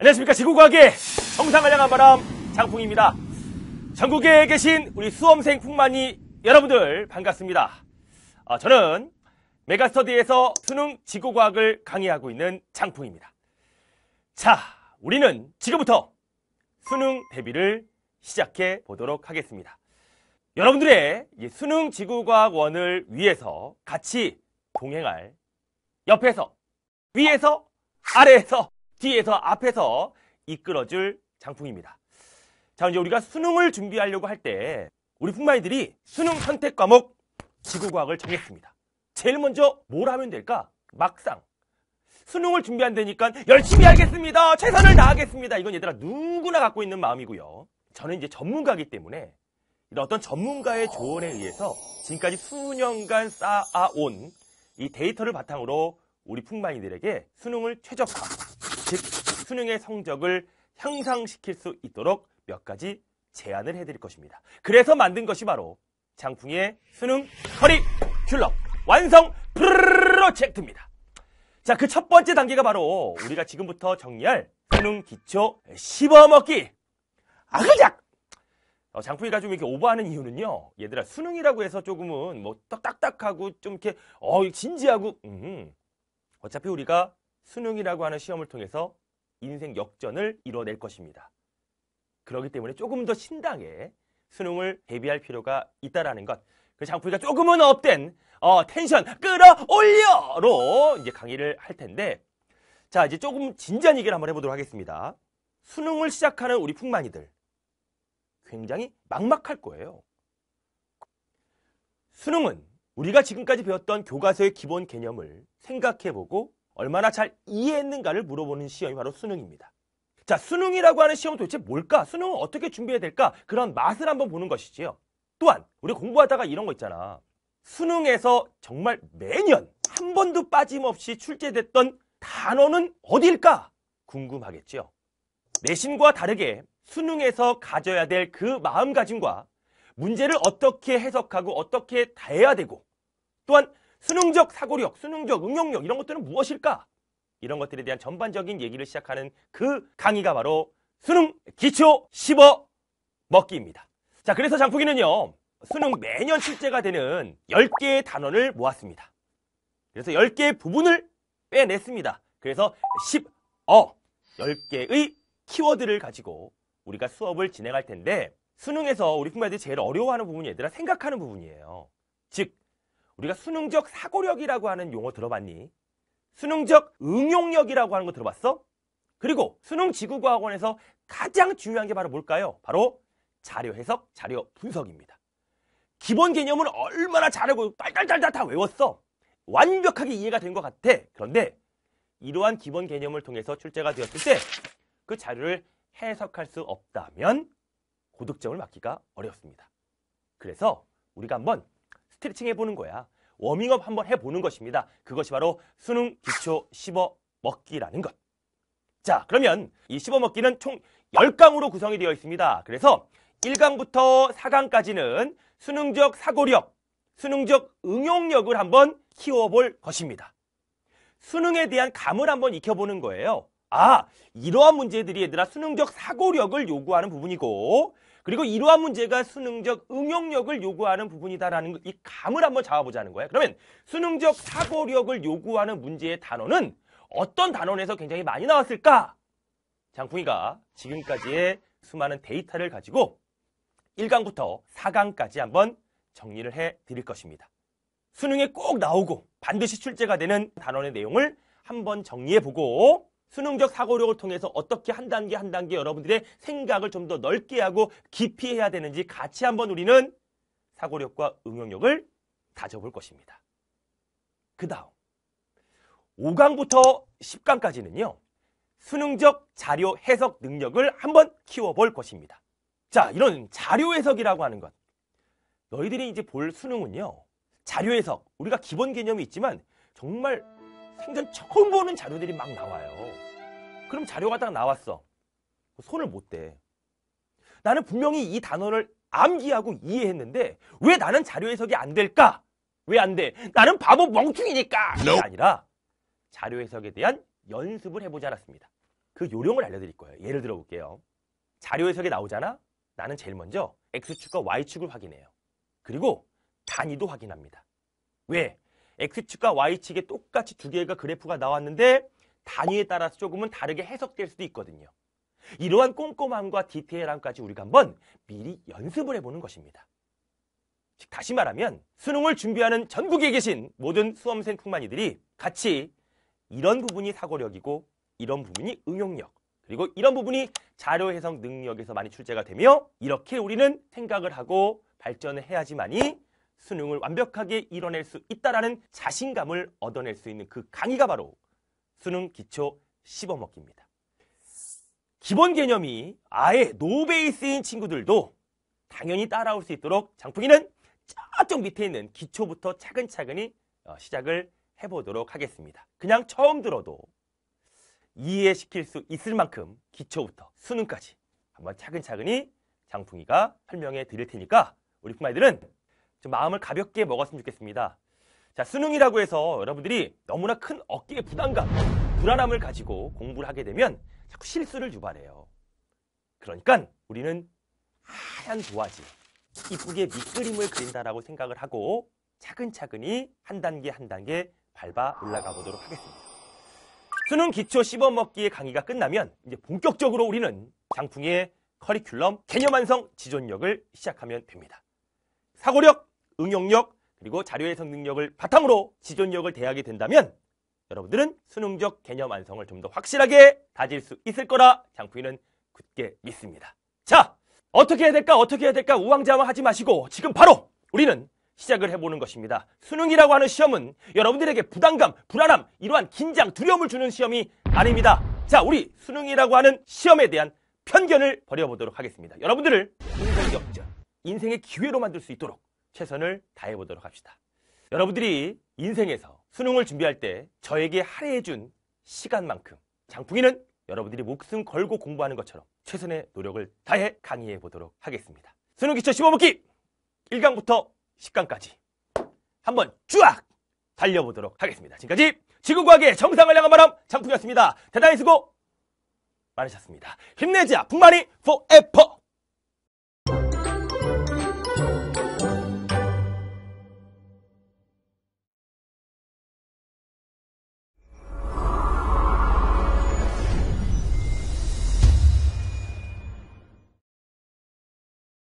안녕하십니까 지구과학의 정상가량한 바람 장풍입니다. 전국에 계신 우리 수험생 풍만이 여러분들 반갑습니다. 아, 저는 메가스터디에서 수능 지구과학을 강의하고 있는 장풍입니다. 자, 우리는 지금부터 수능 대비를 시작해 보도록 하겠습니다. 여러분들의 수능 지구과학원을 위해서 같이 동행할 옆에서, 위에서, 아래에서 뒤에서 앞에서 이끌어줄 장풍입니다. 자, 이제 우리가 수능을 준비하려고 할 때 우리 풍마이들이 수능 선택 과목 지구과학을 정했습니다. 제일 먼저 뭘 하면 될까? 막상 수능을 준비한다니까 열심히 하겠습니다. 최선을 다하겠습니다. 이건 얘들아 누구나 갖고 있는 마음이고요. 저는 이제 전문가이기 때문에 이런 어떤 전문가의 조언에 의해서 지금까지 수년간 쌓아온 이 데이터를 바탕으로 우리 풍마이들에게 수능을 최적화, 즉 수능의 성적을 향상시킬 수 있도록 몇 가지 제안을 해드릴 것입니다. 그래서 만든 것이 바로 장풍의 수능 커리큘럼 완성 프로젝트입니다. 자, 그 첫 번째 단계가 바로 우리가 지금부터 정리할 수능 기초 씹어먹기 아그작 어, 장풍이가 좀 이렇게 오버하는 이유는요. 얘들아 수능이라고 해서 조금은 뭐 딱딱하고 좀 이렇게 어 진지하고 음, 음. 어차피 우리가 수능이라고 하는 시험을 통해서 인생 역전을 이뤄낼 것입니다. 그러기 때문에 조금 더 신당에 수능을 대비할 필요가 있다라는 것. 그 장풀이가 조금은 업된 어, 텐션 끌어올려로 이제 강의를 할 텐데 자 이제 조금 진지한 얘기를 한번 해보도록 하겠습니다. 수능을 시작하는 우리 풍만이들 굉장히 막막할 거예요. 수능은 우리가 지금까지 배웠던 교과서의 기본 개념을 생각해보고 얼마나 잘 이해했는가를 물어보는 시험이 바로 수능입니다. 자, 수능이라고 하는 시험은 도대체 뭘까? 수능은 어떻게 준비해야 될까? 그런 맛을 한번 보는 것이지요. 또한 우리 공부하다가 이런 거 있잖아. 수능에서 정말 매년 한 번도 빠짐없이 출제됐던 단어는 어딜까? 궁금하겠죠 내신과 다르게 수능에서 가져야 될 그 마음가짐과 문제를 어떻게 해석하고 어떻게 다해야 되고 또한 수능적 사고력, 수능적 응용력 이런 것들은 무엇일까? 이런 것들에 대한 전반적인 얘기를 시작하는 그 강의가 바로 수능 기초 10어 먹기입니다. 자, 그래서 장풍이는요. 수능 매년 출제가 되는 10개의 단원을 모았습니다. 그래서 10개의 부분을 빼냈습니다. 그래서 10어, 10개의 키워드를 가지고 우리가 수업을 진행할 텐데 수능에서 우리 뿐만 아니 제일 어려워하는 부분이 얘들아 생각하는 부분이에요. 즉 우리가 수능적 사고력이라고 하는 용어 들어봤니? 수능적 응용력이라고 하는 거 들어봤어? 그리고 수능 지구과학원에서 가장 중요한 게 바로 뭘까요? 바로 자료 해석, 자료 분석입니다. 기본 개념은 얼마나 잘하고 딸딸딸딸 다 외웠어. 완벽하게 이해가 된 것 같아. 그런데 이러한 기본 개념을 통해서 출제가 되었을 때 그 자료를 해석할 수 없다면 고득점을 맞기가 어렵습니다. 그래서 우리가 한번 스트레칭 해보는 거야. 워밍업 한번 해보는 것입니다. 그것이 바로 수능 기초 씹어 먹기라는 것. 자, 그러면 이 씹어 먹기는 총 10강으로 구성이 되어 있습니다. 그래서 1강부터 4강까지는 수능적 사고력, 수능적 응용력을 한번 키워볼 것입니다. 수능에 대한 감을 한번 익혀보는 거예요. 아, 이러한 문제들이 얘들아 수능적 사고력을 요구하는 부분이고 그리고 이러한 문제가 수능적 응용력을 요구하는 부분이다라는 이 감을 한번 잡아보자는 거예요. 그러면 수능적 사고력을 요구하는 문제의 단어는 어떤 단원에서 굉장히 많이 나왔을까? 장풍이가 지금까지의 수많은 데이터를 가지고 1강부터 4강까지 한번 정리를 해 드릴 것입니다. 수능에 꼭 나오고 반드시 출제가 되는 단원의 내용을 한번 정리해 보고 수능적 사고력을 통해서 어떻게 한 단계 한 단계 여러분들의 생각을 좀 더 넓게 하고 깊이 해야 되는지 같이 한번 우리는 사고력과 응용력을 다져볼 것입니다. 그 다음 5강부터 10강까지는요. 수능적 자료 해석 능력을 한번 키워볼 것입니다. 자, 이런 자료 해석이라고 하는 것. 너희들이 이제 볼 수능은요. 자료 해석, 우리가 기본 개념이 있지만 정말 생전 처음 보는 자료들이 막 나와요. 그럼 자료가 딱 나왔어. 손을 못 대. 나는 분명히 이 단어를 암기하고 이해했는데 왜 나는 자료 해석이 안 될까? 왜 안 돼? 나는 바보 멍충이니까! 그게 아니라 자료 해석에 대한 연습을 해보지 않았습니다. 그 요령을 알려드릴 거예요. 예를 들어볼게요. 자료 해석이 나오잖아? 나는 제일 먼저 X축과 Y축을 확인해요. 그리고 단위도 확인합니다. 왜? X축과 Y축에 똑같이 두 개가 그래프가 나왔는데 단위에 따라서 조금은 다르게 해석될 수도 있거든요. 이러한 꼼꼼함과 디테일함까지 우리가 한번 미리 연습을 해보는 것입니다. 즉 다시 말하면 수능을 준비하는 전국에 계신 모든 수험생 풍만이들이 같이 이런 부분이 사고력이고 이런 부분이 응용력 그리고 이런 부분이 자료 해석 능력에서 많이 출제가 되며 이렇게 우리는 생각을 하고 발전을 해야지만이 수능을 완벽하게 이뤄낼 수 있다라는 자신감을 얻어낼 수 있는 그 강의가 바로 수능 기초 씹어먹기입니다. 기본 개념이 아예 노베이스인 친구들도 당연히 따라올 수 있도록 장풍이는 저쪽 밑에 있는 기초부터 차근차근히 어, 시작을 해보도록 하겠습니다. 그냥 처음 들어도 이해시킬 수 있을 만큼 기초부터 수능까지 한번 차근차근히 장풍이가 설명해 드릴 테니까 우리 품아이들은 좀 마음을 가볍게 먹었으면 좋겠습니다. 자, 수능이라고 해서 여러분들이 너무나 큰 어깨의 부담감, 불안함을 가지고 공부를 하게 되면 자꾸 실수를 유발해요. 그러니까 우리는 하얀 도화지, 이쁘게 밑그림을 그린다라고 생각을 하고 차근차근히 한 단계 한 단계 밟아 올라가 보도록 하겠습니다. 수능 기초 씹어 먹기의 강의가 끝나면 이제 본격적으로 우리는 장풍의 커리큘럼 개념 완성 지존력을 시작하면 됩니다. 사고력 응용력 그리고 자료 해석 능력을 바탕으로 지존력을 대하게 된다면 여러분들은 수능적 개념 완성을 좀 더 확실하게 다질 수 있을 거라 장프이는 굳게 믿습니다. 자, 어떻게 해야 될까? 어떻게 해야 될까? 우왕좌왕 하지 마시고 지금 바로 우리는 시작을 해보는 것입니다. 수능이라고 하는 시험은 여러분들에게 부담감, 불안함, 이러한 긴장, 두려움을 주는 시험이 아닙니다. 자, 우리 수능이라고 하는 시험에 대한 편견을 버려보도록 하겠습니다. 여러분들을 인생 역전, 인생의 기회로 만들 수 있도록 최선을 다해 보도록 합시다. 여러분들이 인생에서 수능을 준비할 때 저에게 할애해 준 시간만큼 장풍이는 여러분들이 목숨 걸고 공부하는 것처럼 최선의 노력을 다해 강의해 보도록 하겠습니다. 수능 기초 15복기 1강부터 10강까지 한번 쫙 달려보도록 하겠습니다. 지금까지 지구과학의 정상을 향한 바람 장풍이었습니다. 대단히 수고 많으셨습니다. 힘내자 풍만이 forever!